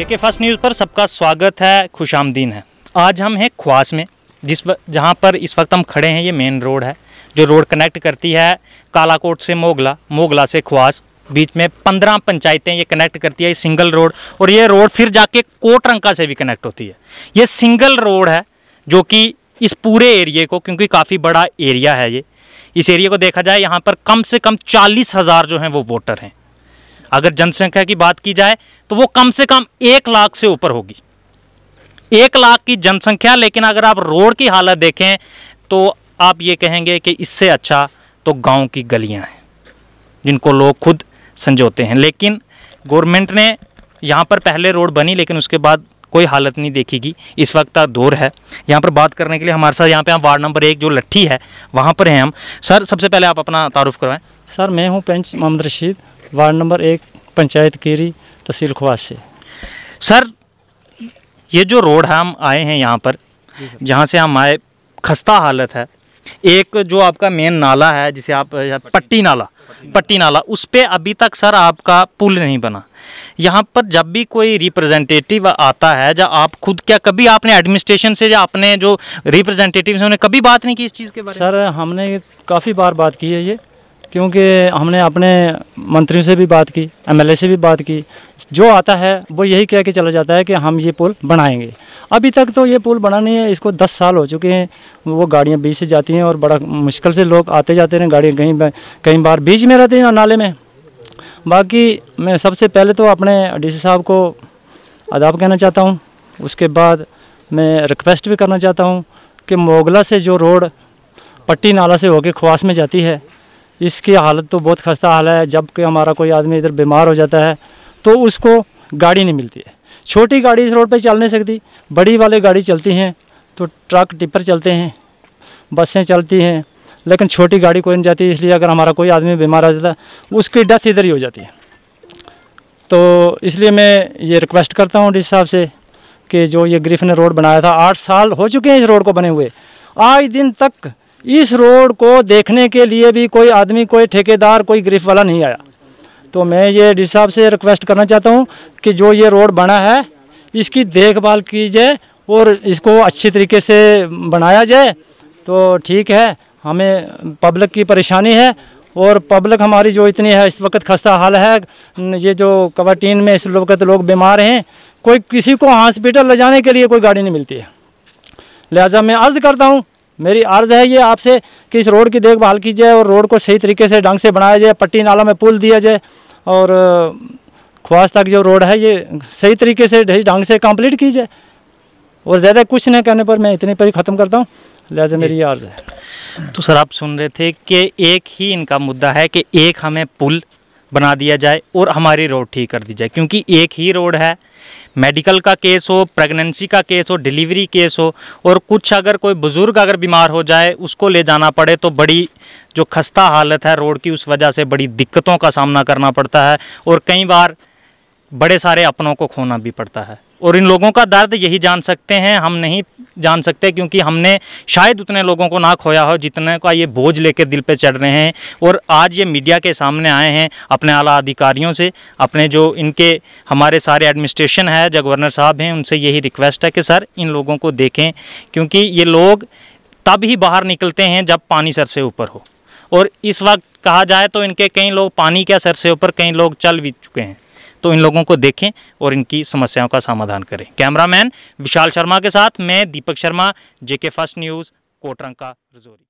जेके first news पर सबका स्वागत है खुश आमदीन है आज हम हैं ख्वास में जिस जहाँ पर इस वक्त हम खड़े हैं ये मेन रोड है जो रोड कनेक्ट करती है कालाकोट से मोगला मोगला से ख्वास बीच में पंद्रह पंचायतें ये कनेक्ट करती है सिंगल रोड और ये रोड फिर जाके कोटरंका से भी कनेक्ट होती है ये सिंगल रोड है जो कि इस पूरे एरिए को क्योंकि काफ़ी बड़ा एरिया है ये इस एरिया को देखा जाए यहाँ पर कम से कम चालीस हज़ार जो हैं वो वोटर हैं अगर जनसंख्या की बात की जाए तो वो कम से कम एक लाख से ऊपर होगी एक लाख की जनसंख्या लेकिन अगर आप रोड की हालत देखें तो आप ये कहेंगे कि इससे अच्छा तो गांव की गलियां हैं जिनको लोग खुद संजोते हैं लेकिन गवर्नमेंट ने यहाँ पर पहले रोड बनी लेकिन उसके बाद कोई हालत नहीं देखेगी इस वक्त का दौर है यहाँ पर बात करने के लिए हमारे साथ यहाँ पे हम वार्ड नंबर एक जो लट्ठी है वहाँ पर हैं हम सर सबसे पहले आप अपना तारुफ करवाएं सर मैं हूँ पेंच मोहम्मद रशीद वार्ड नंबर एक पंचायत केरी तहसील खुवास से सर ये जो रोड है हम आए हैं यहाँ पर जहाँ से हम आए खस्ता हालत है एक जो आपका मेन नाला है जिसे आप पट्टी नाला पट्टी नाला उस पर अभी तक सर आपका पुल नहीं बना यहाँ पर जब भी कोई रिप्रेजेंटेटिव आता है जब आप खुद क्या कभी आपने एडमिनिस्ट्रेशन से या अपने जो रिप्रेजेंटेटिव से उन्हें कभी बात नहीं की इस चीज़ के बारे में सर हमने काफ़ी बार बात की है ये क्योंकि हमने अपने मंत्रियों से भी बात की एमएलए से भी बात की जो आता है वो यही कह के चला जाता है कि हम ये पुल बनाएंगे अभी तक तो ये पुल बना नहीं है इसको 10 साल हो चुके हैं वो गाड़ियाँ बीच से जाती हैं और बड़ा मुश्किल से लोग आते जाते हैं गाड़ियाँ कहीं कई बार बीच में रहते हैं नाले में बाकी मैं सबसे पहले तो अपने डी साहब को आदाब कहना चाहता हूँ उसके बाद मैं रिक्वेस्ट भी करना चाहता हूँ कि मोगला से जो रोड पट्टी नाला से होकर खवास में जाती है इसकी हालत तो बहुत खस्ता हाल है जब कि हमारा कोई आदमी इधर बीमार हो जाता है तो उसको गाड़ी नहीं मिलती है छोटी गाड़ी इस रोड पर चल नहीं सकती बड़ी वाली गाड़ी चलती हैं तो ट्रक टिपर चलते हैं बसें चलती हैं लेकिन छोटी गाड़ी कोई नहीं जाती इसलिए अगर हमारा कोई आदमी बीमार हो जाता है उसकी डेथ इधर ही हो जाती है तो इसलिए मैं ये रिक्वेस्ट करता हूँ डी साहब से कि जो ये ग्रिफ ने रोड बनाया था आठ साल हो चुके हैं इस रोड को बने हुए आज दिन तक इस रोड को देखने के लिए भी कोई आदमी कोई ठेकेदार कोई ग्रिफ वाला नहीं आया तो मैं ये डी साहब से रिक्वेस्ट करना चाहता हूँ कि जो ये रोड बना है इसकी देखभाल की जाए और इसको अच्छे तरीके से बनाया जाए तो ठीक है हमें पब्लिक की परेशानी है और पब्लिक हमारी जो इतनी है इस वक्त खस्ता हाल है ये जो कवाटीन में इस वक्त लोग बीमार हैं कोई किसी को हॉस्पिटल ले जाने के लिए कोई गाड़ी नहीं मिलती है लिहाजा मैं अर्ज़ करता हूँ मेरी अर्ज़ है ये आपसे कि इस रोड की देखभाल की जाए और रोड को सही तरीके से ढंग से बनाया जाए पट्टी नाला में पुल दिया जाए और ख्वास तक जो रोड है ये सही तरीके से ढंग से कंप्लीट जाए और ज़्यादा कुछ नहीं कहने पर मैं इतने पर ही ख़त्म करता हूँ लिहाजा मेरी अर्ज़ है तो सर आप सुन रहे थे कि एक ही इनका मुद्दा है कि एक हमें पुल बना दिया जाए और हमारी रोड ठीक कर दी जाए क्योंकि एक ही रोड है मेडिकल का केस हो प्रेगनेंसी का केस हो डिलीवरी केस हो और कुछ अगर कोई बुज़ुर्ग अगर बीमार हो जाए उसको ले जाना पड़े तो बड़ी जो खस्ता हालत है रोड की उस वजह से बड़ी दिक्कतों का सामना करना पड़ता है और कई बार बड़े सारे अपनों को खोना भी पड़ता है और इन लोगों का दर्द यही जान सकते हैं हम नहीं जान सकते क्योंकि हमने शायद उतने लोगों को ना खोया हो जितने का ये बोझ लेकर दिल पे चढ़ रहे हैं और आज ये मीडिया के सामने आए हैं अपने आला अधिकारियों से अपने जो इनके हमारे सारे एडमिनिस्ट्रेशन है जो गवर्नर साहब हैं उनसे यही रिक्वेस्ट है कि सर इन लोगों को देखें क्योंकि ये लोग तब ही बाहर निकलते हैं जब पानी सर से ऊपर हो और इस वक्त कहा जाए तो इनके कई लोग पानी के सर से ऊपर कई लोग चल भी चुके हैं तो इन लोगों को देखें और इनकी समस्याओं का समाधान करें कैमरामैन विशाल शर्मा के साथ मैं Deepak Sharma J K first news Kotranka Rajouri